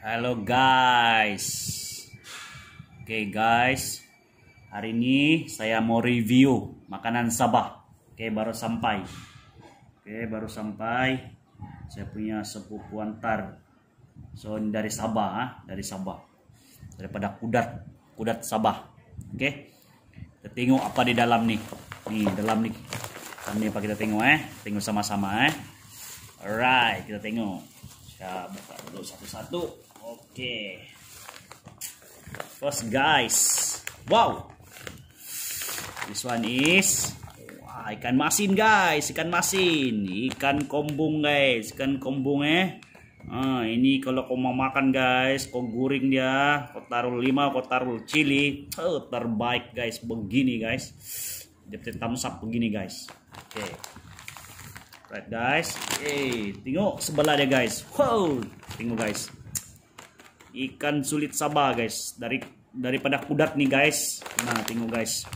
Halo guys. Oke okay guys, hari ini saya mau review makanan Sabah. Oke, okay, baru sampai. Oke, okay, baru sampai. Saya punya sepupu antar. So dari Sabah, ha? Ah, dari Sabah. Daripada kudat, kudat Sabah. Oke. Kita tengok apa di dalam nih. Nih, dalam nih. Ini apa kita tengok eh? Tengok sama-sama eh. Alright, kita tengok kita ya, buka dulu satu-satu oke okay. first guys wow this one is wah ikan masin guys ikan masin ikan kombung guys ikan kombung eh Ah, ini kalau kau mau makan guys, kau guring dia, kau taruh lima, kau taruh cili oh, eh, terbaik guys, begini guys, dia sap begini guys. Oke. Okay. Right guys. eh, tengok sebelah dia guys. Wow, tengok guys. Ikan sulit sabar guys dari daripada kudat nih guys. Nah, tengok guys.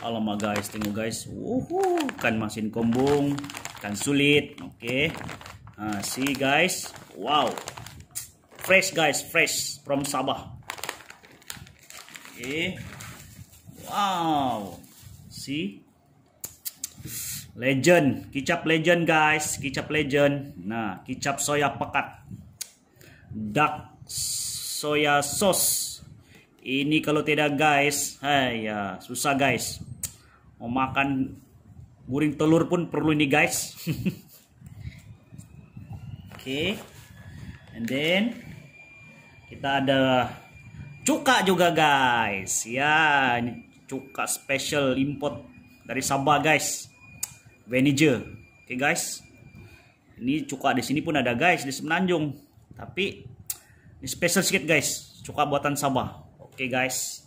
Alamak guys, tengok guys. Wuhu, ikan masin kombong, ikan sulit. Oke. Okay. Nah, see guys. Wow. Fresh guys, fresh from Sabah. Oke. Okay. Wow. See? Legend, kicap legend guys, kicap legend. Nah, kicap soya pekat. duck soya sauce. Ini kalau tidak guys, hai ya, susah guys. Mau makan guring telur pun perlu ini guys. Oke. Okay. And then kita ada cuka juga guys. Ya, ini cuka special import dari Sabah guys. Venige. Oke okay, guys. Ini cuka di sini pun ada guys di Semenanjung. Tapi ini special sedikit guys, cuka buatan Sabah. Oke okay, guys.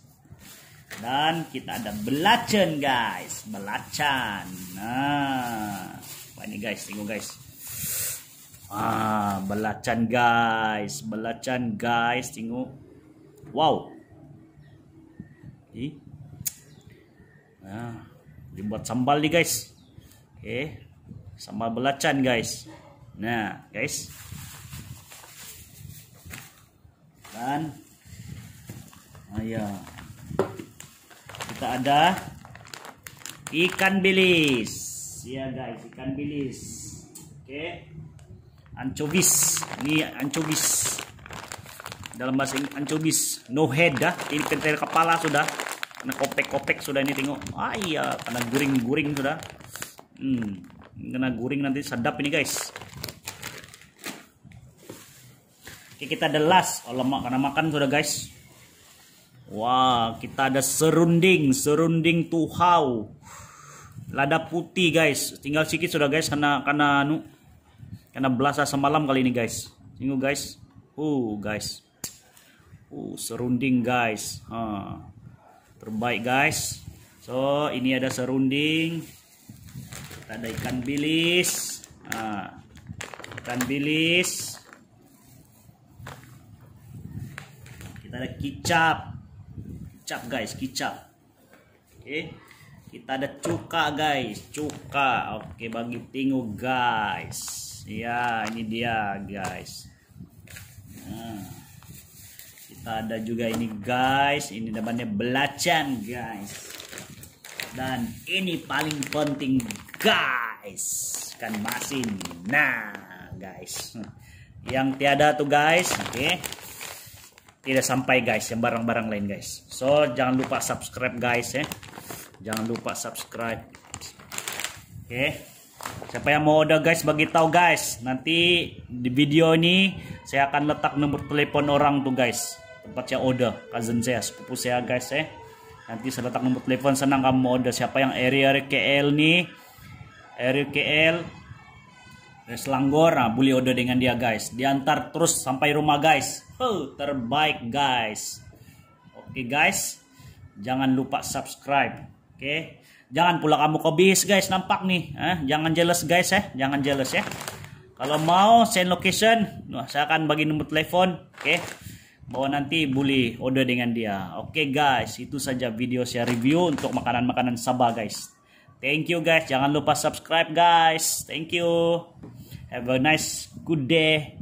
Dan kita ada belacan guys, belacan. Nah, apa ini guys? Tengok guys. Ah, belacan guys, belacan guys, tengok. Wow. Ih. Nah, dibuat sambal nih guys. Okay. Eh, sambal belacan guys. Nah, guys. Dan ayah. Ya. Kita ada ikan bilis. Ya guys, ikan bilis. Oke, Anchovies. Ini anchovies. Dalam bahasa Inggris anchovies, no head dah. Ini kental kepala sudah. Kena kopek-kopek sudah ini tengok. Ah iya, kena guring-guring sudah. Hmm, kena guring nanti sedap ini guys. Oke, kita ada las. Oh, lemak karena makan sudah guys. Wah, kita ada serunding, serunding tuhau. Lada putih guys. Tinggal sedikit sudah guys karena karena nu karena belasah semalam kali ini guys. Tunggu guys. Uh, guys. Uh, serunding guys. Ha. Terbaik guys. So, ini ada serunding ada ikan bilis nah, ikan bilis kita ada kicap kicap guys kicap oke okay. kita ada cuka guys cuka oke bagi tingu guys ya ini dia guys nah, kita ada juga ini guys ini namanya belacan guys dan ini paling penting guys kan masih masin nah guys yang tiada tuh guys oke okay. tidak sampai guys yang barang-barang lain guys so jangan lupa subscribe guys ya eh. jangan lupa subscribe oke okay. siapa yang mau order guys bagi tahu guys nanti di video ini saya akan letak nomor telepon orang tuh guys tempat saya order cousin saya sepupu saya guys eh nanti saya letak nomor telepon senang kamu order siapa yang area KL nih RUKL Selangor nah, bully order dengan dia guys diantar terus sampai rumah guys oh, terbaik guys oke okay, guys jangan lupa subscribe oke okay? jangan pula kamu kobis guys nampak nih eh? jangan jealous guys eh jangan jealous ya kalau mau send location nah, saya akan bagi nomor telepon oke okay? bahwa nanti bully order dengan dia oke okay, guys itu saja video saya review untuk makanan-makanan Sabah guys Thank you guys. Jangan lupa subscribe guys. Thank you. Have a nice good day.